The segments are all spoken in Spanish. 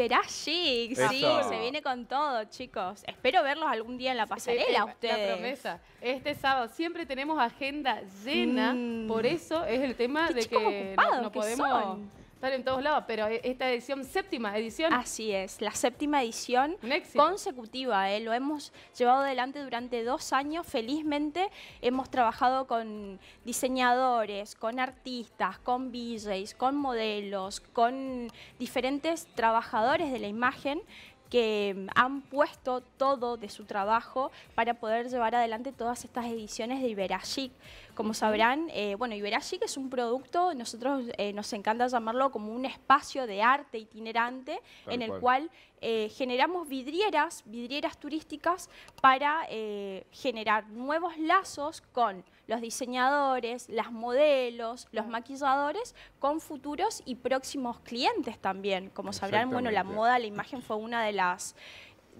Será chic, sí, se viene con todo, chicos. Espero verlos algún día en la pasarela, eh, eh, ustedes. La promesa. Este sábado siempre tenemos agenda llena, mm. por eso es el tema de que no, podemos... Están en todos lados, pero e-, esta edición, séptima edición. Así es, la séptima edición consecutiva. ¿eh? lo hemos llevado adelante durante dos años. Felizmente hemos trabajado con diseñadores, con artistas, con DJs, con modelos, con diferentes trabajadores de la imagen que mm, han puesto todo de su trabajo para poder llevar adelante todas estas ediciones de Iberachic. Como sabrán, eh, bueno, es un producto, nosotros eh, nos encanta llamarlo como un espacio de arte itinerante en el cual, eh, generamos vidrieras, vidrieras turísticas para eh, generar nuevos lazos con los diseñadores, las modelos, los maquilladores, con futuros y próximos clientes también. Como sabrán, bueno, la moda, la imagen fue una de las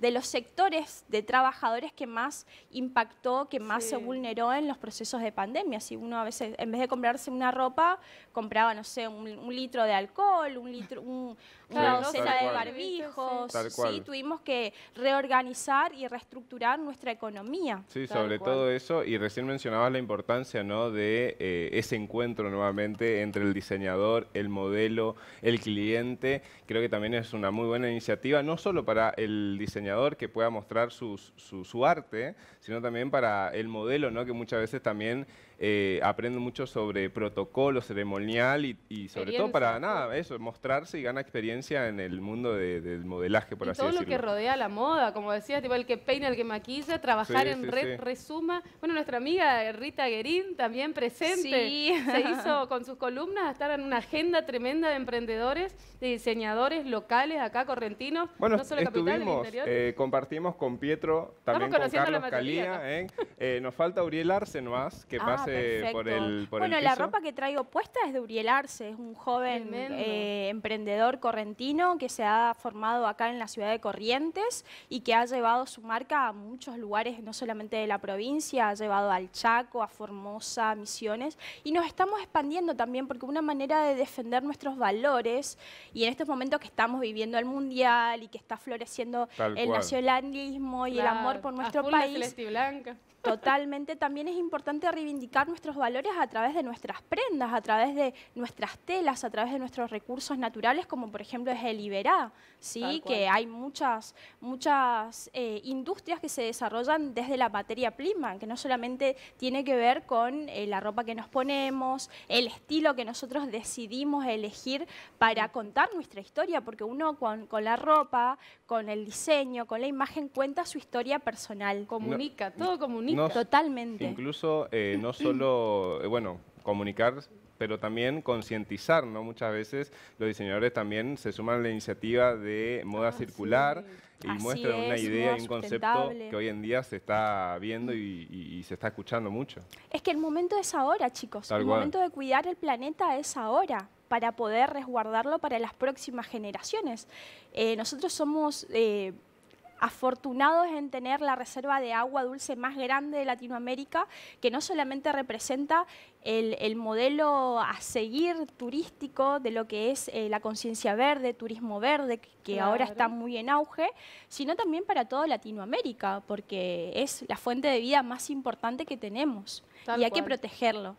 de los sectores de trabajadores que más impactó, que más se vulneró en los procesos de pandemia. Si uno a veces, en vez de comprarse una ropa, compraba, no sé, un, litro de alcohol, un litro, una docena de barbijos. Sí, tuvimos que reorganizar y reestructurar nuestra economía. Sí, sobre todo eso. Y recién mencionabas la importancia ¿no? de eh, ese encuentro nuevamente entre el diseñador, el modelo, el cliente. Creo que también es una muy buena iniciativa, no solo para el diseñador, que pueda mostrar su, su, arte, sino también para el modelo, ¿no? que muchas veces también eh, mucho sobre protocolo ceremonial y, sobre todo para nada, eso, mostrarse y gana experiencia en el mundo del modelaje, por así todo decirlo. Todo lo que rodea la moda, como decías, tipo el que peina, el que maquilla, trabajar en red, resuma. Bueno, nuestra amiga Rita Guerín también presente, se hizo con sus columnas, estar en una agenda tremenda de emprendedores, de diseñadores locales acá, correntinos, bueno, no solo estuvimos, eh, compartimos con Pietro, también con Carlos Calía, ¿eh? Eh, nos falta Uriel Arce que ah, pasa por el Bueno, la ropa que traigo puesta es de Uriel Arce, es un joven eh, emprendedor correntino que se ha formado acá en la ciudad de Corrientes y que ha llevado su marca a muchos lugares, no solamente de la provincia, ha llevado al Chaco, a Formosa, a Misiones, y nos estamos expandiendo también porque una manera de defender nuestros valores y en estos momentos que estamos viviendo el Mundial y que está floreciendo el nacionalismo y el amor por nuestro país, totalmente también es importante reivindicar nuestros valores a través de nuestras prendas, a través de nuestras telas, a través de nuestros recursos naturales, como por ejemplo es el Iberá, ¿sí? que hay muchas, muchas eh, industrias que se desarrollan desde la materia prima, que no solamente tiene que ver con eh, la ropa que nos ponemos, el estilo que nosotros decidimos elegir para contar nuestra historia, porque uno con, la ropa, con el diseño, con la imagen, cuenta su historia personal. Comunica, todo comunica. Totalmente. Incluso eh, no solo, eh, bueno, comunicar pero también concientizar, ¿no? Muchas veces los diseñadores también se suman a la iniciativa de moda ah, circular y muestran una idea y un concepto que hoy en día se está viendo y, se está escuchando mucho. Es que el momento es ahora, chicos. el momento de cuidar el planeta es ahora para poder resguardarlo para las próximas generaciones. Eh, nosotros somos... Eh, afortunados en tener la reserva de agua dulce más grande de Latinoamérica, que no solamente representa el, modelo a seguir turístico de lo que es eh, la conciencia verde, turismo verde, que ahora está muy en auge, sino también para toda Latinoamérica, porque es la fuente de vida más importante que tenemos y hay que protegerlo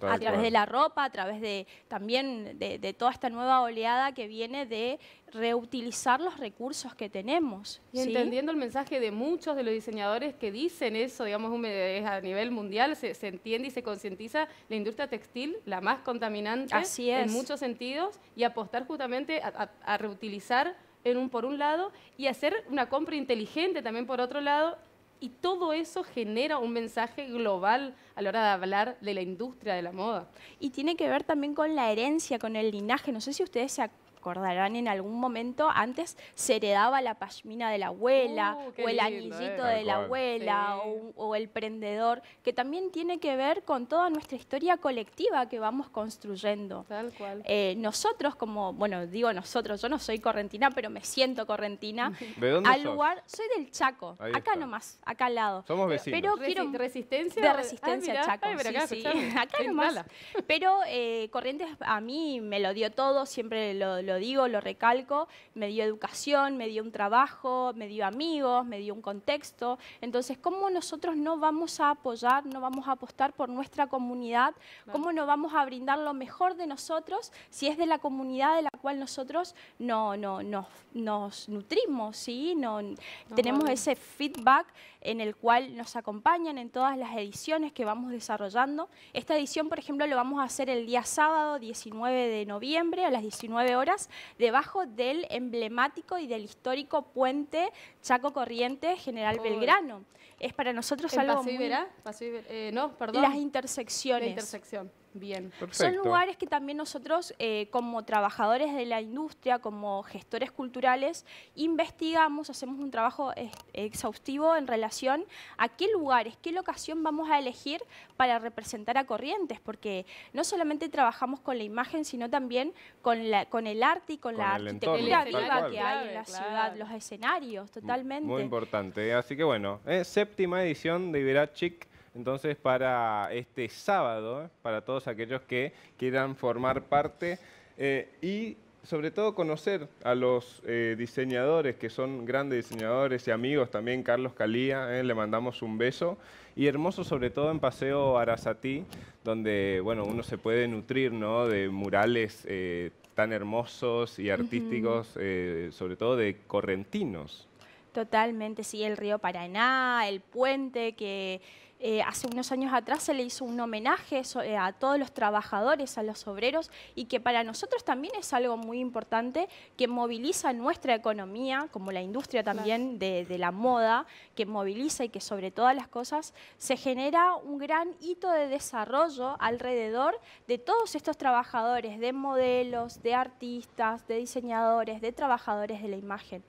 a través de la ropa, a través de también de, toda esta nueva oleada que viene de reutilizar los recursos que tenemos. Y entendiendo el mensaje de muchos de los diseñadores que dicen eso, digamos, a nivel mundial, se, entiende y se concientiza la industria textil, la más contaminante en muchos sentidos, y apostar justamente a, a reutilizar en un, por un lado y hacer una compra inteligente también por otro lado y todo eso genera un mensaje global a la hora de hablar de la industria de la moda. Y tiene que ver también con la herencia, con el linaje. No sé si ustedes se recordarán en algún momento, antes se heredaba la pashmina de la abuela uh, o el eh. anillito de la abuela o, el prendedor, que también tiene que ver con toda nuestra historia colectiva que vamos construyendo. Tal cual. Eh, nosotros como, bueno, digo nosotros, yo no soy correntina, pero me siento correntina. Al lugar, soy del Chaco, acá nomás, acá al lado. Pero quiero, ¿Resistencia? De resistencia, Chaco, pero Pero Corrientes a mí me lo dio todo, siempre lo lo digo, lo recalco, me dio educación, me dio un trabajo, me dio amigos, me dio un contexto. Entonces, ¿cómo nosotros no vamos a apoyar, no vamos a apostar por nuestra comunidad? ¿Cómo no vamos a brindar lo mejor de nosotros si es de la comunidad de la cual nosotros no, no, nos nutrimos, ¿sí? No, tenemos ese feedback en el cual nos acompañan en todas las ediciones que vamos desarrollando. Esta edición, por ejemplo, lo vamos a hacer el día sábado 19 de noviembre a las 19 horas, debajo del emblemático y del histórico puente Chaco Corriente General Belgrano. Es para nosotros algo muy... Eh, no, perdón. Las intersecciones. La intersección. Bien, son lugares que también nosotros eh, como trabajadores de la industria, como gestores culturales, investigamos, hacemos un trabajo eh, exhaustivo en relación a qué lugares, qué locación vamos a elegir para representar a Corrientes, porque no solamente trabajamos con la imagen, sino también con, la, con el arte y con, la arquitectura viva que hay en la ciudad, los escenarios, totalmente. Muy, importante, así que bueno, eh, séptima edición de Iberá Chic entonces, para este sábado, para todos aquellos que quieran formar parte eh, y sobre todo conocer a los eh, diseñadores, que son grandes diseñadores y amigos también, Carlos Calía, eh, le mandamos un beso. Y hermoso sobre todo en Paseo Arasatí, donde bueno, uno se puede nutrir ¿no? de murales tan hermosos y artísticos, sobre todo de correntinos. Totalmente, sí, el río Paraná, el puente, que eh, hace unos años atrás se le hizo un homenaje eh, a todos los trabajadores, a los obreros, y que para nosotros también es algo muy importante que moviliza nuestra economía, como la industria también de, la moda, que moviliza y que sobre todas las cosas se genera un gran hito de desarrollo alrededor de todos estos trabajadores, de modelos, de artistas, de diseñadores, de trabajadores de la imagen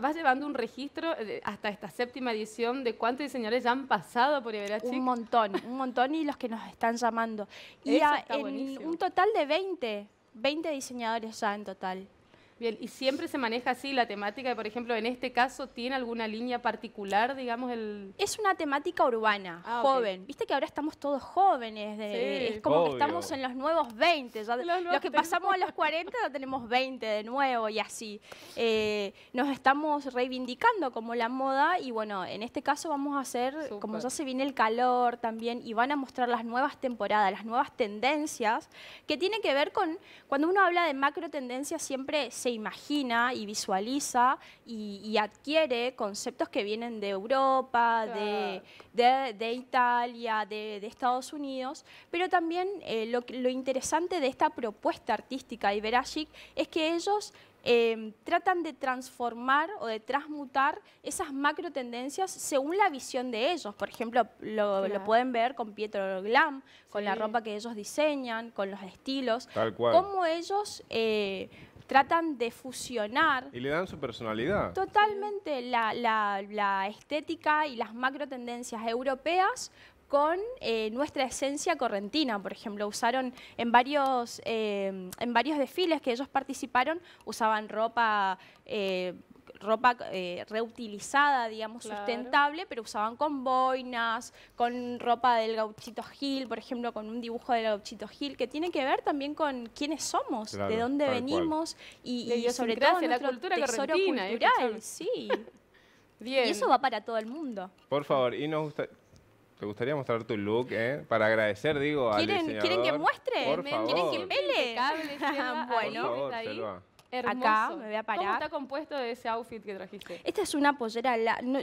vas llevando un registro eh, hasta esta séptima edición de cuántos diseñadores ya han pasado por Ibera Un montón, un montón y los que nos están llamando. Y un total de 20, 20 diseñadores ya en total. Bien, y siempre se maneja así la temática, por ejemplo, en este caso, ¿tiene alguna línea particular, digamos? el Es una temática urbana, ah, joven. Viste que ahora estamos todos jóvenes, de, es como que estamos en los nuevos 20, los, que pasamos a los 40 ya tenemos 20 de nuevo y así. Eh, nos estamos reivindicando como la moda y bueno, en este caso vamos a hacer, como ya se viene el calor también, y van a mostrar las nuevas temporadas, las nuevas tendencias, que tiene que ver con, cuando uno habla de macro tendencias siempre se imagina y visualiza y, adquiere conceptos que vienen de Europa, de, Italia, de, Estados Unidos, pero también eh, lo, interesante de esta propuesta artística de Iberasic es que ellos em, tratan de transformar o de transmutar esas macro tendencias según la visión de ellos. Por ejemplo, lo, pueden ver con Pietro Glam, con la ropa que ellos diseñan, con los estilos. Tal Cómo ellos eh, tratan de fusionar. Y le dan su personalidad. Totalmente la, estética y las macro tendencias europeas con eh, nuestra esencia correntina, por ejemplo. Usaron en varios, eh, en varios desfiles que ellos participaron, usaban ropa eh, ropa eh, reutilizada, digamos, sustentable, pero usaban con boinas, con ropa del gauchito Gil, por ejemplo, con un dibujo del gauchito Gil, que tiene que ver también con quiénes somos, de dónde venimos y, sobre todo nuestro la cultura tesoro cultural. Sí. Y eso va para todo el mundo. Por favor, y nos te gustaría mostrar tu look, ¿eh? Para agradecer, digo, ¿Quieren, al ¿Quieren que muestre? ¿Quieren que pele? bueno. Acá me voy a parar. ¿Cómo está compuesto ese outfit que trajiste? Esta es una pollera.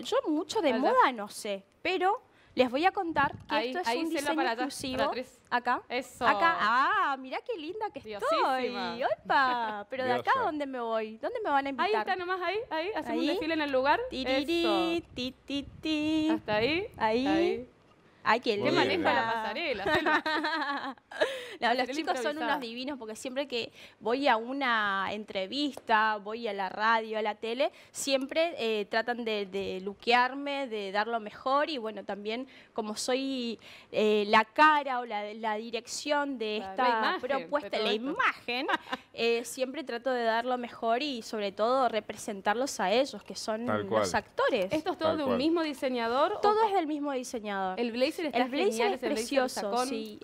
yo mucho de moda no sé, pero les voy a contar que esto es un diseño exclusivo. acá. Eso. Acá. Ah, mirá qué linda que Diosísima. estoy. ¡Opa! Pero de acá, ¿dónde me voy? ¿Dónde me van a invitar? Ahí está nomás, ahí, ahí. Hacemos un desfile en el lugar. Tiriri, Ti, ti, ti. Hasta ahí. Ahí. ahí. Ay, le maneja la pasarela. los chicos son unos divinos porque siempre que voy a una entrevista, voy a la radio, a la tele, siempre eh, tratan de, de luquearme, de dar lo mejor y bueno, también como soy eh, la cara o la, dirección de esta propuesta, la imagen, eh, siempre trato de dar lo mejor y sobre todo representarlos a ellos, que son los actores. ¿Esto es todo de un mismo diseñador? Todo es del mismo diseñador. El el blazer es precioso,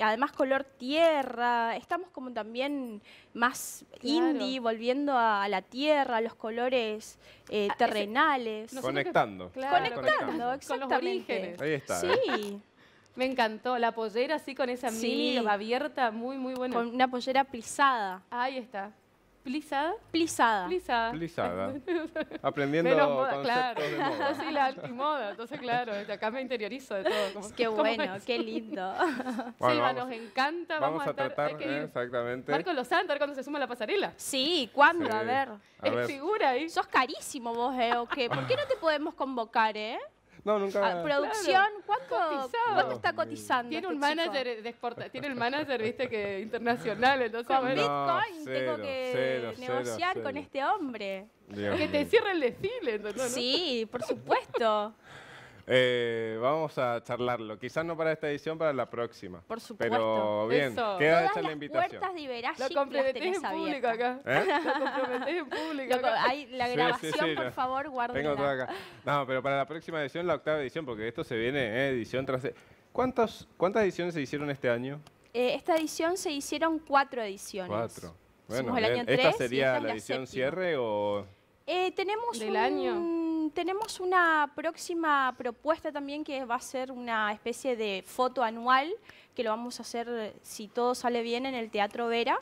Además color tierra, estamos como también más indie, volviendo a, la tierra, a los colores eh, ah, terrenales. conectando. conectando. exactamente. Con los orígenes. Ahí está. Sí. Eh. Me encantó. La pollera así con esa sí. abierta, muy, muy buena. Con una pollera pisada. Ahí está. Plisada. Plisada. Plisada. Plisada. Aprendiendo Menos moda, claro. la altimoda. Entonces, claro, acá me interiorizo de todo. qué bueno, qué lindo. Sí, nos encanta. Vamos, a, estar, tratar, eh, exactamente. Marco Lozano, a ver cuándo se suma la pasarela. Sí, ¿cuándo? A ver. es figura ahí. Sos carísimo vos, eh Eh, ¿Por qué no te podemos convocar, eh? No, nunca. Ah, producción, ¿cuánto, ¿cuánto, está cotizando? Tiene este un manager eh, de tiene el manager, viste, que internacional, entonces con Bitcoin tengo que negociar con este hombre. que te cierre el desfile, ¿no? Sí, por supuesto. Eh, vamos a charlarlo. Quizás no para esta edición, para la próxima. Por supuesto. Pero bien, queda hecha la invitación. Las puertas de lo comprometés en público acá. ¿Eh? Lo comprometés en público. Acá. la grabación, por favor, guarda. Tengo toda acá. No, pero para la próxima edición, la octava edición, porque esto se viene eh, edición tras. E-. ¿Cuántos, ¿Cuántas ediciones se hicieron este año? Eh, esta edición se hicieron cuatro ediciones. Cuatro. Bueno, ¿esta sería la, edición cierre o.? tenemos del año tenemos una próxima propuesta también que va a ser una especie de foto anual que lo vamos a hacer, eh, si todo sale bien, en el Teatro Vera.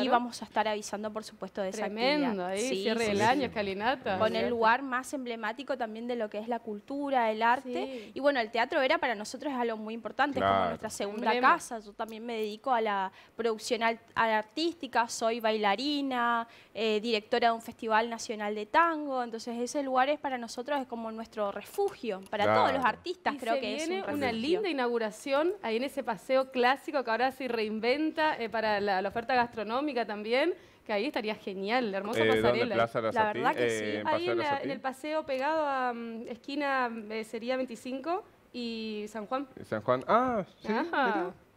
Y vamos a estar avisando, por supuesto, de esa esa Tremendo, ahí, cierre del año, escalinata. Con el lugar más emblemático también de lo que es la cultura, el arte. Y bueno, el Teatro Vera para nosotros es algo muy importante, es como nuestra segunda casa. Yo también me dedico a la producción artística, soy bailarina, eh, directora de un Festival Nacional de Tango. Entonces ese lugar es para nosotros nosotros es como nuestro refugio para todos los artistas, creo que viene es un una linda inauguración ahí en ese paseo clásico que ahora se reinventa eh, para la, oferta gastronómica también que ahí estaría genial, eh, la hermosa pasarela. la verdad que eh, sí. ahí en, el paseo pegado a mm, esquina sería 25 y San Juan. San Juan, ah, sí.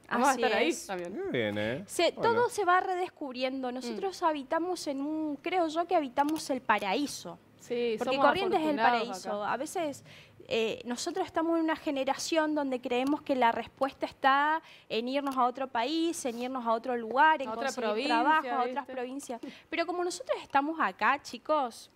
Vamos a estar ahí también. bien, ¿eh? Todo se va redescubriendo. Nosotros mm. habitamos en un, creo yo que habitamos el paraíso. Sí, Porque Corrientes es el paraíso. A veces eh, nosotros estamos en una generación donde creemos que la respuesta está en irnos a otro país, en irnos a otro lugar, en a conseguir trabajo, a otras provincias. Pero como nosotros estamos acá, chicos,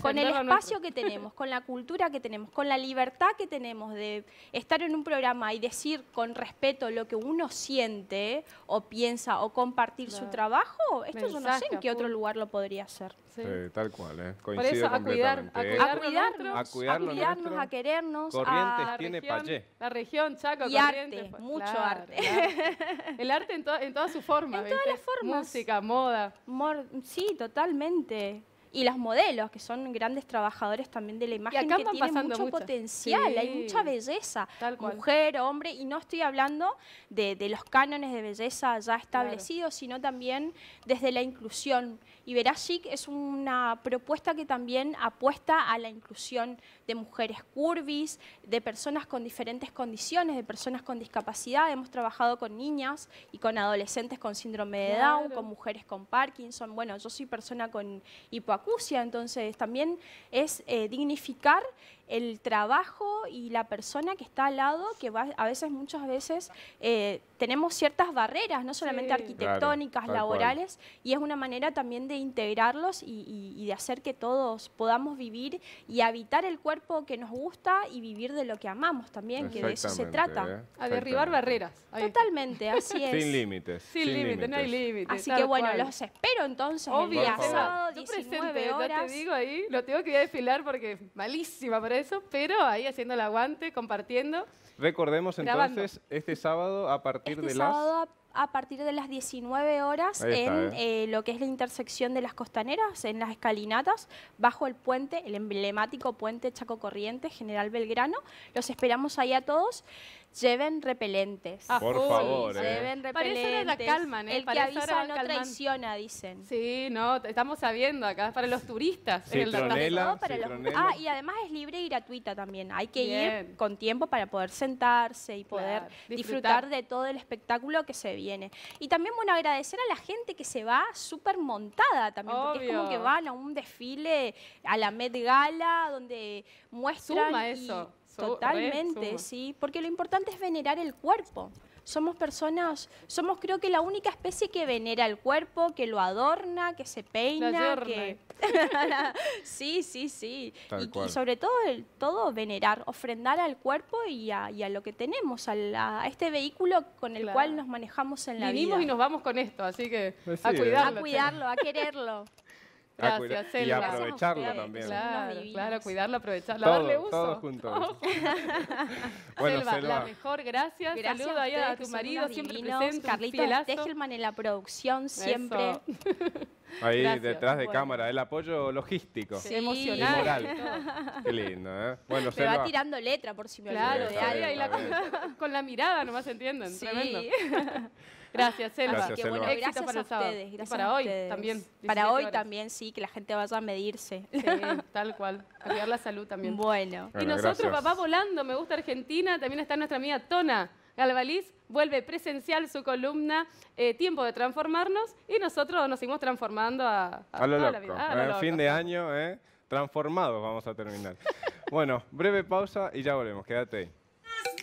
con el espacio que tenemos, con la cultura que tenemos, con la libertad que tenemos de estar en un programa y decir con respeto lo que uno siente o piensa o compartir su trabajo, esto yo no sé en qué otro lugar lo podría hacer. tal cual, ¿eh? Coincido Por eso, a cuidar, a cuidarnos, a querernos. Corrientes tiene payé. La región, Chaco, y Arte, pues, mucho arte. El arte en, en todas sus formas. En todas las formas. Música, moda. sí, totalmente y las modelos, que son grandes trabajadores también de la imagen, que tienen mucho potencial, hay mucha belleza, mujer, hombre, y no estoy hablando de, los cánones de belleza ya establecidos, sino también desde la inclusión. Y Verazic es una propuesta que también apuesta a la inclusión de mujeres curvis, de personas con diferentes condiciones, de personas con discapacidad. Hemos trabajado con niñas y con adolescentes con síndrome de Down, con mujeres con Parkinson. Bueno, yo soy persona con hipoacúsia entonces también es eh, dignificar el trabajo y la persona que está al lado, que va, a veces, muchas veces, eh, tenemos ciertas barreras, no solamente arquitectónicas, laborales, y es una manera también de integrarlos y, de hacer que todos podamos vivir y habitar el cuerpo que nos gusta y vivir de lo que amamos también, que de eso se trata. ¿eh? A derribar barreras. Totalmente, así es. Sin límites. Sin, límites, no hay límites. Así que bueno, los espero entonces Obvio, 19 horas. te digo ahí, lo tengo que desfilar porque malísima eso, pero ahí haciendo el aguante, compartiendo. Recordemos entonces, este sábado a partir este de las... Sábado a partir de las 19 horas en eh. Eh, lo que es la intersección de las costaneras, en las escalinatas, bajo el puente, el emblemático puente Chaco Corriente General Belgrano. Los esperamos ahí a todos. Lleven repelentes. por favor. Eh. Lleven repelentes. Para eso la calma. ¿eh? El que avisa no traiciona, dicen. Sí, no, estamos sabiendo acá. Para los turistas. En el para Ah, y además es libre y gratuita también. Hay que ir con tiempo para poder sentarse y poder disfrutar. de todo el espectáculo que se viene. Y también, bueno, agradecer a la gente que se va súper montada también. Porque es como que van a un desfile, a la Met Gala, donde muestran... Suma eso. Totalmente, sí, porque lo importante es venerar el cuerpo. Somos personas, somos creo que la única especie que venera el cuerpo, que lo adorna, que se peina, sí, sí, sí. Y, sobre todo el todo venerar, ofrendar al cuerpo y a, lo que tenemos, a, este vehículo con el cual nos manejamos en la vida. Vinimos y nos vamos con esto, así que a cuidarlo, a quererlo. Gracias, y aprovecharlo también. Claro, cuidarlo, aprovecharlo, darle uso. Todos juntos. bueno, selva, la mejor, gracias. gracias Saludo a, a tu marido, siempre presente. Carlitos Tegelman en la producción, siempre. Ahí detrás de cámara, el apoyo logístico. emocional. Qué lindo, ¿eh? se va tirando letra por si me claro, olvido de algo. Con la mirada nomás entienden, sí. Gracias, Selva. Gracias, Bueno, gracias para, ustedes, gracias para hoy también. Para hoy también, sí, que la gente vaya a medirse. Sí, tal cual. A cuidar la salud también. Bueno. y nosotros, papá volando, me gusta Argentina, también está nuestra amiga Tona. Galvaliz vuelve presencial su columna eh, Tiempo de Transformarnos y nosotros nos seguimos transformando a, lo La vida. A eh, Fin de año, eh, transformados vamos a terminar. bueno, breve pausa y ya volvemos. Quédate ahí.